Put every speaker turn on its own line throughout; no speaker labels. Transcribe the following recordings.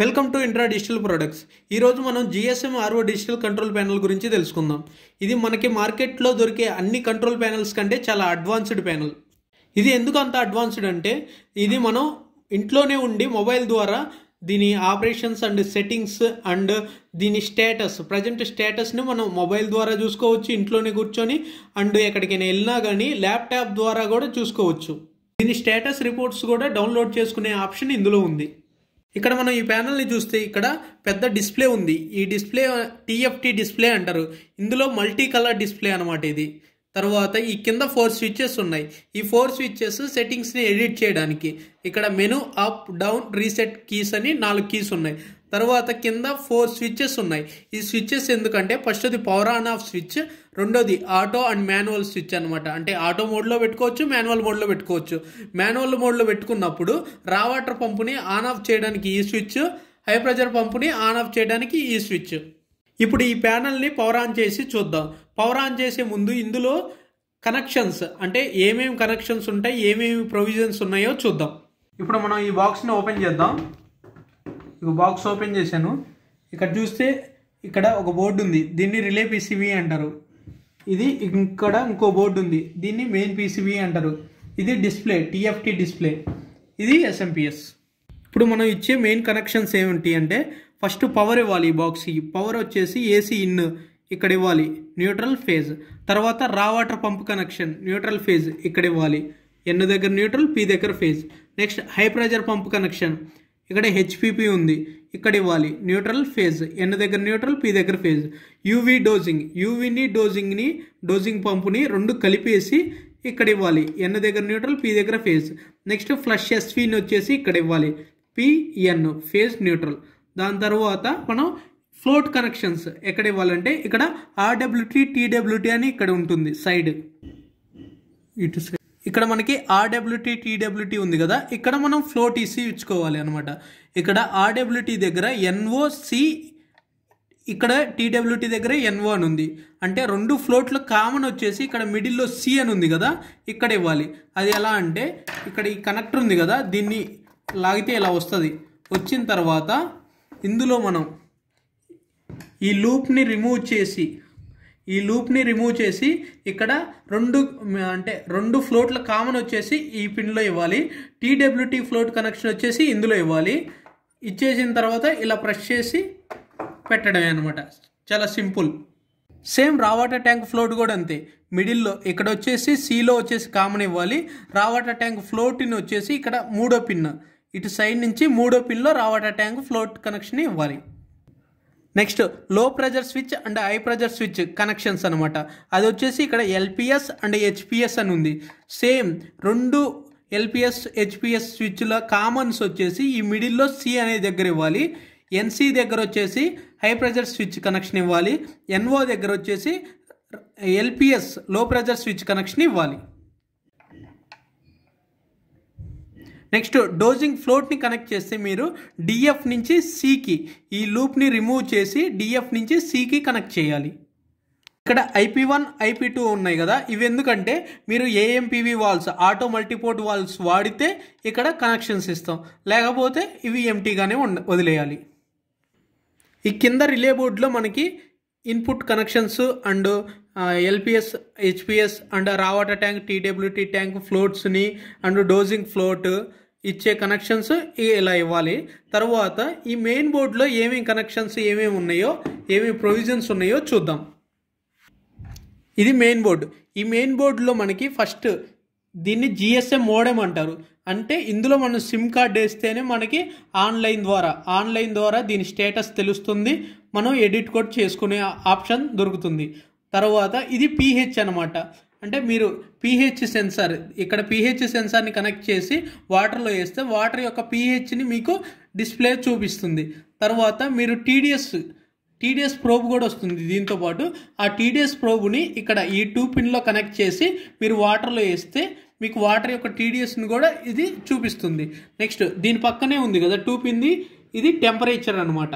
welcome to Intra digital products ఈరోజు మనం GSM RO digital control panel గురించి తెలుసుకుందాం ఇది మనకి మార్కెట్లో దొరికే అన్ని కంట్రోల్ ప్యానల్స్ కంటే చాలా అడ్వాన్స్డ్ ప్యానల్ ఇది ఎందుకు అంత అడ్వాన్స్డ్ అంటే ఇది మనం ఇంట్లోనే ఉండి మొబైల్ ద్వారా దీని ఆపరేషన్స్ అండ్ సెట్టింగ్స్ అండ్ దీని స్టేటస్ ప్రజెంట్ స్టేటస్ని మనం మొబైల్ ద్వారా చూసుకోవచ్చు ఇంట్లోనే కూర్చొని అండ్ ఎక్కడికైనా వెళ్ళినా కానీ ల్యాప్టాప్ ద్వారా కూడా చూసుకోవచ్చు దీని స్టేటస్ రిపోర్ట్స్ కూడా డౌన్లోడ్ చేసుకునే ఆప్షన్ ఇందులో ఉంది ఇక్కడ మనం ఈ ప్యానల్ని చూస్తే ఇక్కడ పెద్ద డిస్ప్లే ఉంది ఈ డిస్ప్లే టీఎఫ్టీ డిస్ప్లే అంటారు ఇందులో మల్టీ కలర్ డిస్ప్లే అనమాట ఇది తర్వాత ఈ కింద ఫోర్ స్విచ్చెస్ ఉన్నాయి ఈ ఫోర్ స్విచ్చెస్ సెట్టింగ్స్ని ఎడిట్ చేయడానికి ఇక్కడ menu up down reset keys అని నాలుగు కీస్ ఉన్నాయి తర్వాత కింద ఫోర్ స్విచ్చెస్ ఉన్నాయి ఈ స్విచ్చెస్ ఎందుకంటే ఫస్ట్ది పవర్ ఆన్ ఆఫ్ స్విచ్ రెండోది ఆటో అండ్ మాన్యువల్ స్విచ్ అనమాట అంటే ఆటో మోడ్లో పెట్టుకోవచ్చు మాన్యువల్ మోడ్లో పెట్టుకోవచ్చు మాన్యువల్ మోడ్లో పెట్టుకున్నప్పుడు రా వాటర్ పంపుని ఆన్ ఆఫ్ చేయడానికి ఈ స్విచ్ హై ప్రెషర్ పంపుని ఆన్ ఆఫ్ చేయడానికి ఈ స్విచ్ ఇప్పుడు ఈ ప్యానల్ని పవర్ ఆన్ చేసి చూద్దాం పవర్ ఆన్ చేసే ముందు ఇందులో కనెక్షన్స్ అంటే ఏమేమి కనెక్షన్స్ ఉంటాయి ఏమేమి ప్రొవిజన్స్ ఉన్నాయో చూద్దాం ఇప్పుడు మనం ఈ బాక్స్ని ఓపెన్ చేద్దాం ఇక బాక్స్ ఓపెన్ చేశాను ఇక్కడ చూస్తే ఇక్కడ ఒక బోర్డు ఉంది దీన్ని రిలే పీసీబీ అంటారు ఇది ఇక్కడ ఇంకో బోర్డు ఉంది దీన్ని మెయిన్ పీసీబీ అంటారు ఇది డిస్ప్లే టీఎఫ్టీ డిస్ప్లే ఇది ఎస్ఎంపిఎస్ ఇప్పుడు మనం ఇచ్చే మెయిన్ కనెక్షన్స్ ఏమిటి అంటే ఫస్ట్ పవర్ ఇవ్వాలి ఈ బాక్స్కి పవర్ వచ్చేసి ఏసీ ఇన్ ఇక్కడ ఇవ్వాలి న్యూట్రల్ ఫేజ్ తర్వాత raw water pump connection neutral phase ఇక్కడ ఇవ్వాలి ఎన్ దగ్గర న్యూట్రల్ పి దగ్గర phase next high pressure pump connection ఇక్కడ హెచ్పిపి ఉంది ఇక్కడ ఇవ్వాలి న్యూట్రల్ ఫేజ్ ఎన్ దగ్గర న్యూట్రల్ పి దగ్గర ఫేజ్ యూవి డోజింగ్ యూవిని డోజింగ్ని డోజింగ్ పంపుని రెండు కలిపేసి ఇక్కడ ఇవ్వాలి ఎన్ దగ్గర న్యూట్రల్ పి దగ్గర ఫేజ్ నెక్స్ట్ ఫ్లష్ ఎస్వీని వచ్చేసి ఇక్కడ ఇవ్వాలి పిఎన్ ఫేజ్ న్యూట్రల్ దాని తర్వాత మనం ఫ్లోట్ కనెక్షన్స్ ఎక్కడ ఇవ్వాలంటే ఇక్కడ ఆర్డబ్ల్యూటీ టీడబ్ల్యూటీ అని ఇక్కడ ఉంటుంది సైడ్ ఇటు సైడ్ ఇక్కడ మనకి ఆర్డబ్ల్యూటీ టీడబ్ల్యూటీ ఉంది కదా ఇక్కడ మనం ఫ్లో టీసీ ఇచ్చుకోవాలి అనమాట ఇక్కడ ఆర్డబ్ల్యూటీ దగ్గర ఎన్ఓసి ఇక్కడ టీడబ్ల్యూటీ దగ్గర ఎన్ఓ అని ఉంది అంటే రెండు ఫ్లోట్లు కామన్ వచ్చేసి ఇక్కడ మిడిల్లో సి అని ఉంది కదా ఇక్కడ ఇవ్వాలి అది ఎలా అంటే ఇక్కడ ఈ కనెక్టర్ ఉంది కదా దీన్ని లాగితే ఇలా వస్తుంది వచ్చిన తర్వాత ఇందులో మనం ఈ లూప్ని రిమూవ్ చేసి ఈ లూప్ని రిమూవ్ చేసి ఇక్కడ రెండు అంటే రెండు ఫ్లోట్ల కామన్ వచ్చేసి ఈ పిన్లో ఇవ్వాలి టీడబ్ల్యూటీ ఫ్లోట్ కనెక్షన్ వచ్చేసి ఇందులో ఇవ్వాలి ఇచ్చేసిన తర్వాత ఇలా ప్రెస్ చేసి పెట్టడమే అనమాట చాలా simple same raw water tank float కూడా అంతే మిడిల్లో ఇక్కడ వచ్చేసి సీలో వచ్చేసి కామన్ ఇవ్వాలి రావాటర్ ట్యాంక్ ఫ్లోట్ని వచ్చేసి ఇక్కడ మూడో పిన్ ఇటు సైడ్ నుంచి మూడో పిన్లో రావాటర్ ట్యాంక్ ఫ్లోట్ కనెక్షన్ ఇవ్వాలి next low pressure switch and high pressure switch connections అనమాట అది వచ్చేసి ఇక్కడ ఎల్పిఎస్ అండ్ హెచ్పిఎస్ అని ఉంది సేమ్ రెండు ఎల్పిఎస్ హెచ్పిఎస్ స్విచ్ల కామన్స్ వచ్చేసి ఈ మిడిల్లో సి అనే దగ్గర ఇవ్వాలి ఎన్సి దగ్గర వచ్చేసి హై ప్రెజర్ స్విచ్ కనెక్షన్ ఇవ్వాలి ఎన్ఓ దగ్గర వచ్చేసి LPS low pressure switch connection ఇవ్వాలి నెక్స్ట్ డోజింగ్ ఫ్లోట్ని కనెక్ట్ చేస్తే మీరు డిఎఫ్ నుంచి సికి ఈ లూప్ని రిమూవ్ చేసి డిఎఫ్ నుంచి సికి కనెక్ట్ చేయాలి ఇక్కడ ఐపీ వన్ ఐపీ టూ ఉన్నాయి కదా ఇవి ఎందుకంటే మీరు AMPV valves auto multiport valves వాడితే ఇక్కడ కనెక్షన్స్ ఇస్తాం లేకపోతే ఇవి ఎంటీగానే ఉండ వదిలేయాలి ఈ కింద రిలే బోర్డులో మనకి input connections and LPS HPS and raw water tank TWT tank ఫ్లోట్స్ని అండ్ డోజింగ్ ఫ్లోట్ ఇచ్చే కనెక్షన్స్ ఇలా ఇవ్వాలి తర్వాత ఈ మెయిన్ బోర్డులో ఏమేమి కనెక్షన్స్ ఏమేమి ఉన్నాయో ఏమేమి ప్రొవిజన్స్ ఉన్నాయో చూద్దాం ఇది మెయిన్ బోర్డు ఈ మెయిన్ బోర్డులో మనకి ఫస్ట్ దీన్ని జిఎస్ఎం మోడెం అంటారు అంటే ఇందులో మనం సిమ్ కార్డ్ వేస్తేనే మనకి ఆన్లైన్ ద్వారా ఆన్లైన్ ద్వారా దీని స్టేటస్ తెలుస్తుంది మనం ఎడిట్ కూడా చేసుకునే ఆప్షన్ దొరుకుతుంది తర్వాత ఇది పీహెచ్ అనమాట అంటే మీరు పీహెచ్ సెన్సార్ ఇక్కడ పీహెచ్ సెన్సార్ని కనెక్ట్ చేసి వాటర్లో వేస్తే వాటర్ యొక్క పీహెచ్ని మీకు డిస్ప్లే చూపిస్తుంది తర్వాత మీరు టీడీఎస్ టీడీఎస్ ప్రోబ్ కూడా వస్తుంది దీంతో పాటు ఆ టీడీఎస్ ప్రోబ్ని ఇక్కడ ఈ టూ పిన్లో కనెక్ట్ చేసి మీరు వాటర్లో వేస్తే మీకు వాటర్ యొక్క టీడీఎస్ని కూడా ఇది చూపిస్తుంది నెక్స్ట్ దీని పక్కనే ఉంది కదా టూ పిన్ది ఇది టెంపరేచర్ అనమాట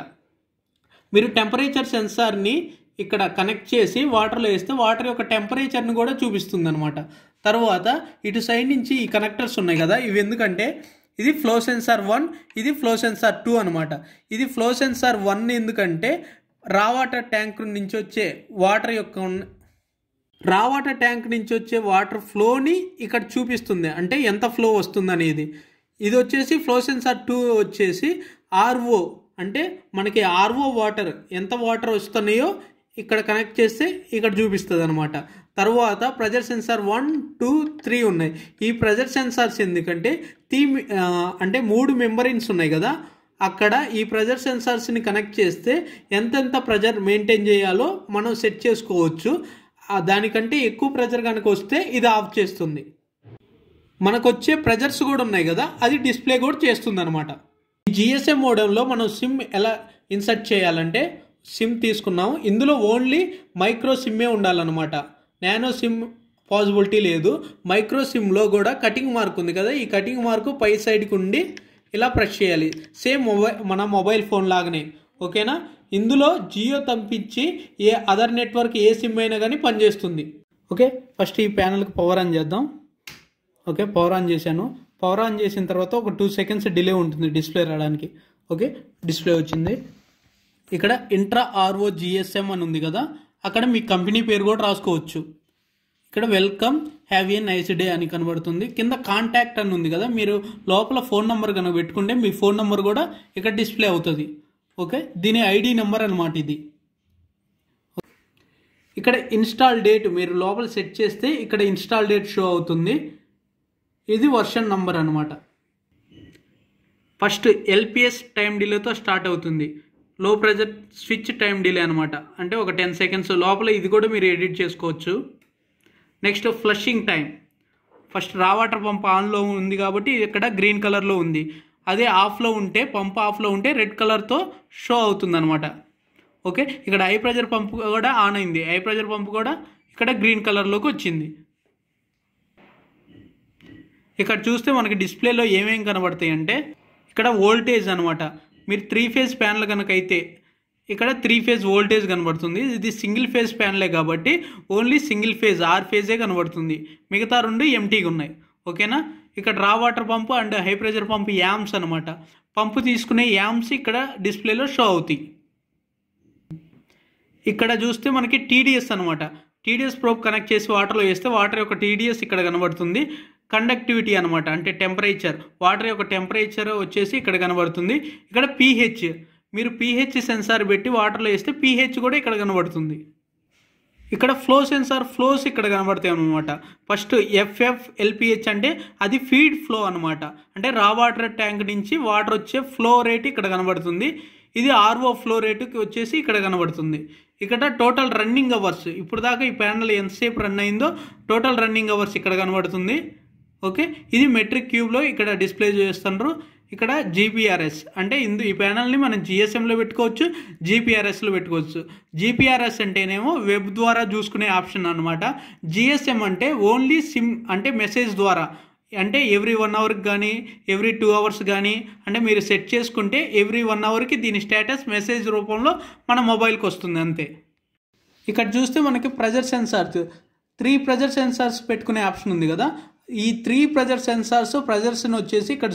మీరు టెంపరేచర్ సెన్సార్ని ఇక్కడ కనెక్ట్ చేసి వాటర్లో వేస్తే వాటర్ యొక్క టెంపరేచర్ని కూడా చూపిస్తుంది అనమాట తర్వాత ఇటు సైడ్ నుంచి ఈ కనెక్టర్స్ ఉన్నాయి కదా ఇవి ఎందుకంటే ఇది ఫ్లో సెన్సార్ వన్ ఇది ఫ్లో సెన్సార్ టూ అనమాట ఇది ఫ్లో సెన్సార్ వన్ ఎందుకంటే రా వాటర్ ట్యాంక్ నుంచి వచ్చే వాటర్ యొక్క రా వాటర్ ట్యాంక్ నుంచి వచ్చే వాటర్ ఫ్లోని ఇక్కడ చూపిస్తుంది అంటే ఎంత ఫ్లో వస్తుంది అనేది ఇది వచ్చేసి ఫ్లో సెన్సార్ టూ వచ్చేసి ఆర్ఓ అంటే మనకి ఆర్ఓ వాటర్ ఎంత వాటర్ వస్తున్నాయో ఇక్కడ కనెక్ట్ చేస్తే ఇక్కడ చూపిస్తుంది అనమాట తర్వాత pressure sensor one two three ఉన్నాయి ఈ ప్రెజర్ సెన్సార్స్ ఎందుకంటే తీ అంటే మూడు మెంబరీన్స్ ఉన్నాయి కదా అక్కడ ఈ ప్రెజర్ సెన్సార్స్ని కనెక్ట్ చేస్తే ఎంతెంత ప్రెజర్ మెయింటైన్ చేయాలో మనం సెట్ చేసుకోవచ్చు దానికంటే ఎక్కువ ప్రెజర్ కనుక వస్తే ఇది ఆఫ్ చేస్తుంది మనకు వచ్చే ప్రెజర్స్ కూడా ఉన్నాయి కదా అది డిస్ప్లే కూడా చేస్తుంది అనమాట జిఎస్ఎం మోడెంలో మనం సిమ్ ఎలా ఇన్సర్ట్ చేయాలంటే సిమ్ తీసుకున్నాం ఇందులో ఓన్లీ మైక్రో సిమ్మే ఉండాలన్నమాట నానో సిమ్ పాసిబిలిటీ లేదు మైక్రో సిమ్లో కూడా కటింగ్ మార్క్ ఉంది కదా ఈ కటింగ్ మార్క్ పై సైడ్కి ఉండి ఇలా ప్రెస్ చేయాలి సేమ్ మొబైల్ మన మొబైల్ ఫోన్ లాగానే ఓకేనా ఇందులో జియో తప్పించి ఏ అదర్ నెట్వర్క్ ఏ సిమ్ అయినా కానీ పనిచేస్తుంది ఓకే ఫస్ట్ ఈ ప్యానల్కి పవర్ ఆన్ చేద్దాం ఓకే పవర్ ఆన్ చేశాను పవర్ ఆన్ చేసిన తర్వాత ఒక టూ సెకండ్స్ డిలే ఉంటుంది డిస్ప్లే రావడానికి ఓకే డిస్ప్లే వచ్చింది ఇక్కడ ఇంట్రా ఆర్ఓ జిఎస్ఎం అని ఉంది కదా అక్కడ మీ కంపెనీ పేరు కూడా రాసుకోవచ్చు ఇక్కడ welcome have a nice day అని కనబడుతుంది కింద కాంటాక్ట్ అని ఉంది కదా మీరు లోపల ఫోన్ నెంబర్ కనుక పెట్టుకుంటే మీ ఫోన్ నెంబర్ కూడా ఇక్కడ డిస్ప్లే అవుతుంది ఓకే దీని ఐడి నెంబర్ అనమాట ఇది ఇక్కడ ఇన్స్టాల్ డేట్ మీరు లోపల సెట్ చేస్తే ఇక్కడ ఇన్స్టాల్ డేట్ షో అవుతుంది ఇది వర్షన్ నంబర్ అనమాట ఫస్ట్ ఎల్పిఎస్ టైం డిలేతో స్టార్ట్ అవుతుంది low pressure switch time delay అనమాట అంటే ఒక టెన్ సెకండ్స్ లోపల ఇది కూడా మీరు ఎడిట్ చేసుకోవచ్చు next flushing time first raw water pump ఆన్లో ఉంది కాబట్టి ఇక్కడ గ్రీన్ కలర్లో ఉంది అదే ఆఫ్లో ఉంటే పంప్ ఆఫ్లో ఉంటే రెడ్ కలర్తో షో అవుతుంది అనమాట ఓకే ఇక్కడ ఐ ప్రెజర్ పంప్ కూడా ఆన్ అయింది ఐ ప్రెజర్ పంప్ కూడా ఇక్కడ గ్రీన్ కలర్లోకి వచ్చింది ఇక్కడ చూస్తే మనకి డిస్ప్లేలో ఏమేమి కనబడతాయి అంటే ఇక్కడ వోల్టేజ్ అనమాట మీరు త్రీ ఫేజ్ ప్యాన్లు కనుక అయితే ఇక్కడ త్రీ ఫేజ్ వోల్టేజ్ కనబడుతుంది ఇది సింగిల్ ఫేజ్ ప్యాన్లే కాబట్టి ఓన్లీ సింగిల్ ఫేజ్ ఆర్ ఫేజే కనబడుతుంది మిగతా రెండు ఎంటీగా ఉన్నాయి ఓకేనా ఇక్కడ raw water pump and high pressure pump amps అనమాట పంపు తీసుకునే యామ్స్ ఇక్కడ డిస్ప్లేలో షో అవుతాయి ఇక్కడ చూస్తే మనకి టీడీఎస్ అనమాట టీడీఎస్ ప్రోప్ కనెక్ట్ చేసి వాటర్లో వేస్తే వాటర్ యొక్క టీడీఎస్ ఇక్కడ కనబడుతుంది కండక్టివిటీ అనమాట అంటే టెంపరేచర్ వాటర్ యొక్క టెంపరేచర్ వచ్చేసి ఇక్కడ కనబడుతుంది ఇక్కడ పీహెచ్ మీరు పీహెచ్ సెన్సార్ పెట్టి వాటర్లో వేస్తే పీహెచ్ కూడా ఇక్కడ కనబడుతుంది ఇక్కడ ఫ్లో సెన్సార్ ఫ్లోస్ ఇక్కడ కనబడతాయి అనమాట ఫస్ట్ ఎఫ్ఎఫ్ ఎల్పిహెచ్ అంటే అది ఫీడ్ ఫ్లో అనమాట అంటే రా వాటర్ ట్యాంక్ నుంచి వాటర్ వచ్చే ఫ్లో రేట్ ఇక్కడ కనబడుతుంది ఇది ఆర్ఓ ఫ్లో రేటుకి వచ్చేసి ఇక్కడ కనబడుతుంది ఇక్కడ టోటల్ రన్నింగ్ అవర్స్ ఇప్పుడు దాకా ఈ ప్యానల్ ఎంతసేపు రన్ అయిందో టోటల్ రన్నింగ్ అవర్స్ ఇక్కడ కనబడుతుంది ఓకే ఇది మెట్రిక్ క్యూబ్లో ఇక్కడ డిస్ప్లే చేస్తున్నారు ఇక్కడ జీపీఆర్ఎస్ అంటే ఇందు ఈ ప్యానల్ని మనం జిఎస్ఎంలో పెట్టుకోవచ్చు జీపీఆర్ఎస్లో పెట్టుకోవచ్చు జీపీఆర్ఎస్ అంటేనేమో వెబ్ ద్వారా చూసుకునే ఆప్షన్ అనమాట జిఎస్ఎం అంటే ఓన్లీ సిమ్ అంటే మెసేజ్ ద్వారా అంటే ఎవ్రీ వన్ అవర్కి కానీ ఎవ్రీ టూ అవర్స్ కానీ అంటే మీరు సెట్ చేసుకుంటే ఎవ్రీ వన్ అవర్కి దీని స్టేటస్ మెసేజ్ రూపంలో మన మొబైల్కి వస్తుంది అంతే ఇక్కడ చూస్తే మనకి pressure sensors three pressure sensors పెట్టుకునే ఆప్షన్ ఉంది కదా ఈ త్రీ ప్రెజర్ సెన్సార్స్ ప్రెజర్స్ని వచ్చేసి ఇక్కడ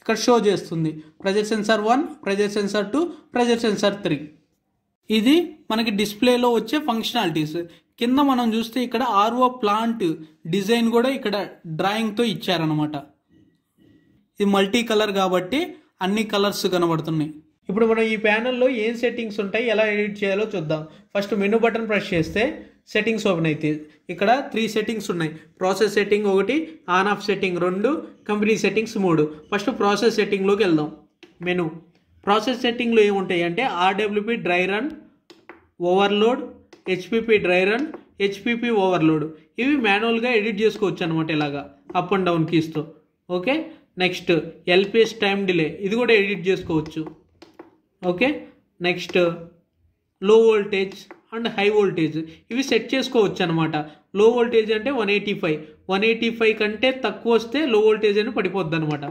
ఇక్కడ షో చేస్తుంది pressure sensor one pressure sensor two pressure sensor three ఇది మనకి డిస్ప్లేలో వచ్చే ఫంక్షనాలిటీస్ కింద మనం చూస్తే ఇక్కడ ఆర్ఓ ప్లాంట్ డిజైన్ కూడా ఇక్కడ డ్రాయింగ్తో ఇచ్చారనమాట ఇది మల్టీ కలర్ కాబట్టి అన్ని కలర్స్ కనబడుతున్నాయి ఇప్పుడు మనం ఈ ప్యానల్లో ఏం సెట్టింగ్స్ ఉంటాయి ఎలా ఎడిట్ చేయాలో చూద్దాం ఫస్ట్ మెనూ బటన్ ప్రెస్ చేస్తే సెట్టింగ్స్ ఓపెన్ అవుతాయి ఇక్కడ త్రీ సెట్టింగ్స్ ఉన్నాయి ప్రాసెస్ సెట్టింగ్ ఒకటి ఆన్ ఆఫ్ సెట్టింగ్ రెండు కంపెనీ సెట్టింగ్స్ మూడు ఫస్ట్ ప్రాసెస్ సెట్టింగ్లోకి వెళ్దాం మెనూ ప్రాసెస్ సెట్టింగ్లు ఏముంటాయి అంటే dry run overload HPP dry run HPP overload ఇవి మాన్యువల్గా ఎడిట్ చేసుకోవచ్చు అనమాట ఇలాగా అప్ అండ్ డౌన్ కీస్తో okay next LPS time delay ఇది కూడా ఎడిట్ చేసుకోవచ్చు okay next low voltage and high voltage ఇవి సెట్ చేసుకోవచ్చు అనమాట లో వోల్టేజ్ అంటే one eighty five one eighty five కంటే తక్కువ వస్తే లో వోల్టేజ్ అని పడిపోద్ది అనమాట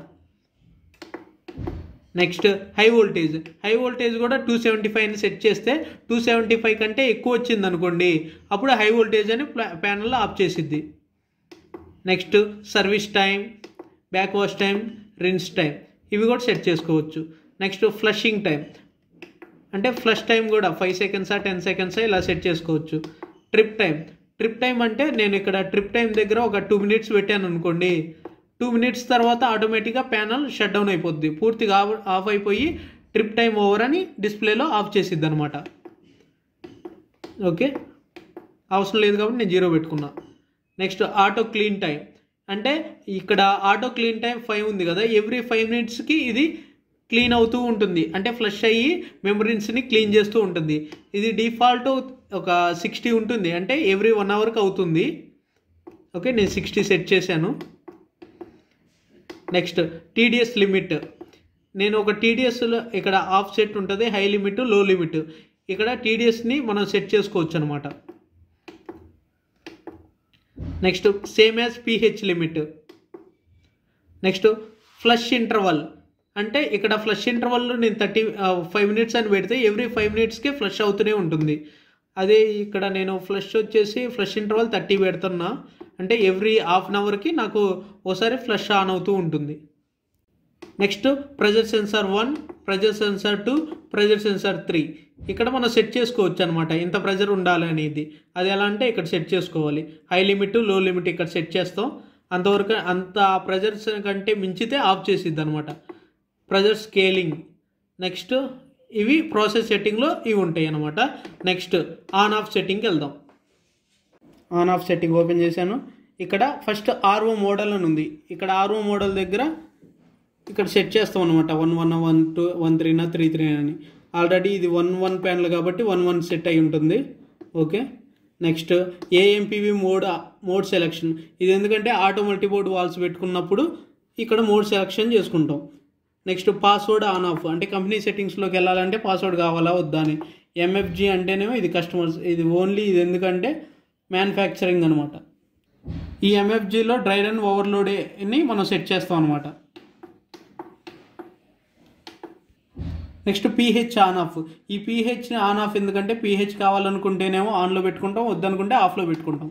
next high voltage high voltage కూడా టూ సెవెంటీ ఫైవ్ని సెట్ చేస్తే టూ సెవెంటీ ఫైవ్ కంటే ఎక్కువ వచ్చింది అనుకోండి అప్పుడు హై వోల్టేజ్ అని ప్యానల్ ఆఫ్ చేసిద్ది next service time back wash time rinse time ఇవి కూడా సెట్ చేసుకోవచ్చు నెక్స్ట్ ఫ్లషింగ్ టైం అంటే ఫ్లష్ టైం కూడా ఫైవ్ సెకండ్సా టెన్ సెకండ్సా ఇలా సెట్ చేసుకోవచ్చు ట్రిప్ టైం ట్రిప్ టైం అంటే నేను ఇక్కడ ట్రిప్ టైం దగ్గర ఒక టూ మినిట్స్ పెట్టాను అనుకోండి టూ మినిట్స్ తర్వాత ఆటోమేటిక్గా ప్యానల్ షట్ డౌన్ అయిపోద్ది పూర్తిగా ఆఫ్ అయిపోయి ట్రిప్ టైం ఓవర్ అని డిస్ప్లేలో ఆఫ్ చేసిద్ది అనమాట ఓకే అవసరం లేదు కాబట్టి నేను జీరో పెట్టుకున్నా నెక్స్ట్ ఆటో క్లీన్ టైం అంటే ఇక్కడ ఆటో క్లీన్ టైం ఫైవ్ ఉంది కదా ఎవ్రీ ఫైవ్ మినిట్స్కి ఇది క్లీన్ అవుతూ ఉంటుంది అంటే ఫ్లష్ అయ్యి మెమరీస్ని క్లీన్ చేస్తూ ఉంటుంది ఇది డిఫాల్ట్ ఒక సిక్స్టీ ఉంటుంది అంటే ఎవ్రీ వన్ అవర్కి అవుతుంది ఓకే నేను సిక్స్టీ సెట్ చేశాను నెక్స్ట్ టీడీఎస్ లిమిట్ నేను ఒక టీడీఎస్లో ఇక్కడ ఆఫ్ సెట్ ఉంటుంది హై లిమిట్ లో లిమిట్ ఇక్కడ టీడీఎస్ని మనం సెట్ చేసుకోవచ్చు అనమాట next same as pH limit next flush interval అంటే ఇక్కడ ఫ్లష్ ఇంటర్వల్లో నేను థర్టీ ఫైవ్ మినిట్స్ అని పెడితే ఎవ్రీ ఫైవ్ మినిట్స్కి ఫ్లష్ అవుతూనే ఉంటుంది అదే ఇక్కడ నేను ఫ్లష్ వచ్చేసి ఫ్లష్ ఇంటర్వల్ థర్టీ పెడుతున్నా అంటే ఎవ్రీ హాఫ్ అన్ అవర్కి నాకు ఒకసారి ఫ్లష్ ఆన్ అవుతూ ఉంటుంది next pressure sensor one pressure sensor two pressure sensor three ఇక్కడ మనం సెట్ చేసుకోవచ్చు అనమాట ఇంత ప్రెజర్ ఉండాలి అనేది అది ఎలా అంటే ఇక్కడ సెట్ చేసుకోవాలి హై లిమిట్ లో లిమిట్ ఇక్కడ సెట్ చేస్తాం అంతవరకు అంత ప్రెజర్స్ కంటే మించితే ఆఫ్ చేసిద్ది అనమాట ప్రెజర్ స్కేలింగ్ నెక్స్ట్ ఇవి ప్రాసెస్ సెట్టింగ్లో ఇవి ఉంటాయి అనమాట నెక్స్ట్ ఆన్ ఆఫ్ సెట్టింగ్కి వెళ్దాం ఆన్ ఆఫ్ సెట్టింగ్ ఓపెన్ చేశాను ఇక్కడ ఫస్ట్ ఆర్ఓ మోడల్ అని ఉంది ఇక్కడ ఆర్ఓ మోడల్ దగ్గర ఇక్కడ సెట్ చేస్తాం అనమాట one one one two one త్రీనా త్రీ త్రీ అని ఆల్రెడీ ఇది వన్ వన్ ప్యానల్ కాబట్టి వన్ వన్ సెట్ అయి ఉంటుంది okay next AMPV mode mode selection ఇది ఎందుకంటే ఆటో మల్టీబోర్డ్ వాల్స్ పెట్టుకున్నప్పుడు ఇక్కడ మోడ్ సెలెక్షన్ చేసుకుంటాం నెక్స్ట్ పాస్వర్డ్ ఆన్ ఆఫ్ అంటే కంపెనీ సెట్టింగ్స్లోకి వెళ్ళాలంటే పాస్వర్డ్ కావాలా వద్దా అని ఎంఎఫ్జి అంటేనేమో ఇది కస్టమర్స్ ఇది ఓన్లీ ఇది ఎందుకంటే మ్యానుఫ్యాక్చరింగ్ అనమాట ఈ ఎంఎఫ్జీలో డ్రై రన్ ఓవర్లోడ్ని మనం సెట్ చేస్తాం అనమాట నెక్స్ట్ పీహెచ్ ఆన్ ఆఫ్ ఈ పీహెచ్ని ఆన్ ఆఫ్ ఎందుకంటే పీహెచ్ కావాలనుకుంటేనేమో ఆన్లో పెట్టుకుంటాం వద్దనుకుంటే ఆఫ్లో పెట్టుకుంటాం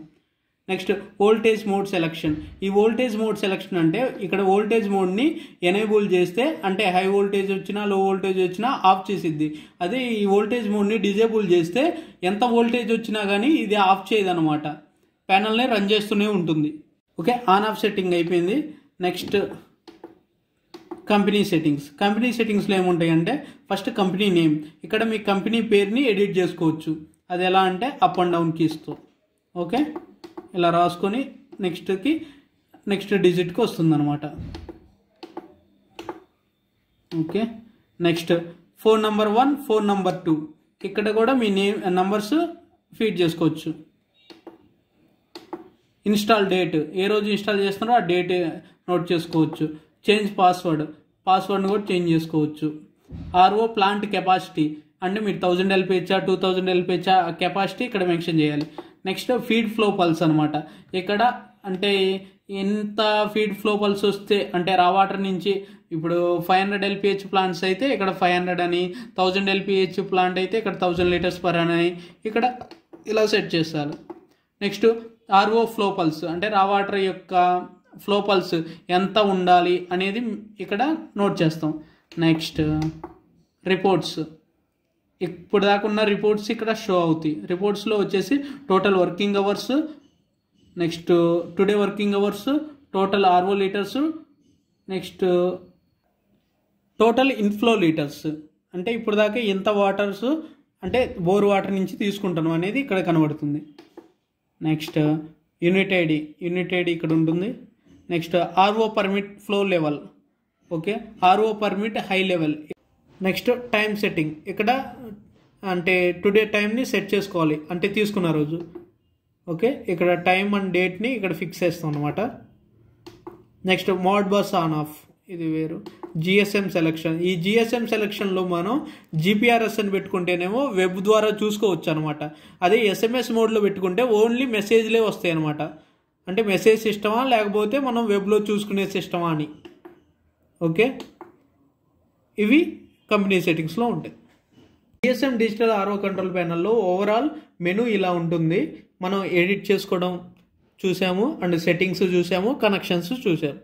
నెక్స్ట్ ఓల్టేజ్ మోడ్ సెలక్షన్ ఈ వోల్టేజ్ మోడ్ సెలక్షన్ అంటే ఇక్కడ వోల్టేజ్ మోడ్ని ఎనేబుల్ చేస్తే అంటే హై వోల్టేజ్ వచ్చినా లో వోల్టేజ్ వచ్చినా ఆఫ్ చేసిద్ది అదే ఈ వోల్టేజ్ మోడ్ని డిజేబుల్ చేస్తే ఎంత వోల్టేజ్ వచ్చినా కానీ ఇది ఆఫ్ చేయదనమాట ప్యానల్ని రన్ చేస్తూనే ఉంటుంది ఓకే ఆన్ ఆఫ్ సెట్టింగ్ అయిపోయింది నెక్స్ట్ కంపెనీ సెట్టింగ్స్ కంపెనీ సెట్టింగ్స్లో ఏముంటాయంటే ఫస్ట్ కంపెనీ నేమ్ ఇక్కడ మీ కంపెనీ పేరుని ఎడిట్ చేసుకోవచ్చు అది ఎలా అంటే అప్ అండ్ డౌన్ కీస్తో ఓకే ఇలా రాసుకొని నెక్స్ట్కి నెక్స్ట్ డిజిట్కి వస్తుందన్నమాట okay next phone number one phone number two ఇక్కడ కూడా మీ నేమ్ నంబర్స్ ఫీడ్ చేసుకోవచ్చు ఇన్స్టాల్ డేట్ ఏ రోజు ఇన్స్టాల్ చేస్తున్నారో ఆ డేట్ నోట్ చేసుకోవచ్చు చేంజ్ పాస్వర్డ్ పాస్వర్డ్ని కూడా చేంజ్ చేసుకోవచ్చు ఆర్ఓ ప్లాంట్ కెపాసిటీ అంటే మీరు థౌజండ్ ఎల్పిహెచ్ టూ థౌజండ్ ఎల్పిచ్చా కెపాసిటీ ఇక్కడ మెన్షన్ చేయాలి నెక్స్ట్ ఫీడ్ ఫ్లో పల్స్ అనమాట ఇక్కడ అంటే ఎంత ఫీడ్ ఫ్లో పల్స్ వస్తే అంటే రా వాటర్ నుంచి ఇప్పుడు ఫైవ్ హండ్రెడ్ ఎల్పిహెచ్ ప్లాంట్స్ అయితే ఇక్కడ ఫైవ్ హండ్రెడ్ అని థౌజండ్ ఎల్పిహెచ్ ప్లాంట్ అయితే ఇక్కడ థౌజండ్ లీటర్స్ పర్ అని ఇక్కడ ఇలా సెట్ చేస్తారు నెక్స్ట్ ఆర్ఓ ఫ్లో పల్స్ అంటే రా వాటర్ యొక్క ఫ్లో పల్స్ ఎంత ఉండాలి అనేది ఇక్కడ నోట్ చేస్తాం నెక్స్ట్ రిపోర్ట్స్ ఇప్పుడు దాకా ఉన్న రిపోర్ట్స్ ఇక్కడ షో అవుతాయి రిపోర్ట్స్లో వచ్చేసి total working hours next today working hours total RO litres next total inflow litres అంటే ఇప్పుడు దాకా ఎంత వాటర్స్ అంటే బోర్ వాటర్ నుంచి తీసుకుంటాను అనేది ఇక్కడ కనబడుతుంది next unit ID unit ID ఇక్కడ ఉంటుంది next RO permit flow level okay RO permit high level next time setting ఇక్కడ అంటే టుడే టైంని సెట్ చేసుకోవాలి అంటే తీసుకున్న రోజు ఓకే ఇక్కడ టైం అండ్ డేట్ని ఇక్కడ ఫిక్స్ చేస్తాం అనమాట next Modbus on off ఇది వేరు జిఎస్ఎం సెలెక్షన్ ఈ జిఎస్ఎం సెలెక్షన్లో మనం జిపిఆర్ఎస్ అని పెట్టుకుంటేనేమో వెబ్ ద్వారా చూసుకోవచ్చు అనమాట అదే ఎస్ఎంఎస్ మోడ్లో పెట్టుకుంటే ఓన్లీ మెసేజ్లే వస్తాయి అనమాట అంటే మెసేజ్ సిస్టమా లేకపోతే మనం వెబ్లో చూసుకునే సిస్టమా అని ఓకే ఇవి కంపెనీ సెట్టింగ్స్లో ఉంటాయి జిఎస్ఎం డిజిటల్ ఆర్ఓ కంట్రోల్ ప్యానల్లో ఓవరాల్ మెనూ ఇలా ఉంటుంది మనం ఎడిట్ చేసుకోవడం చూసాము అండ్ సెట్టింగ్స్ చూసాము కనెక్షన్స్ చూసాము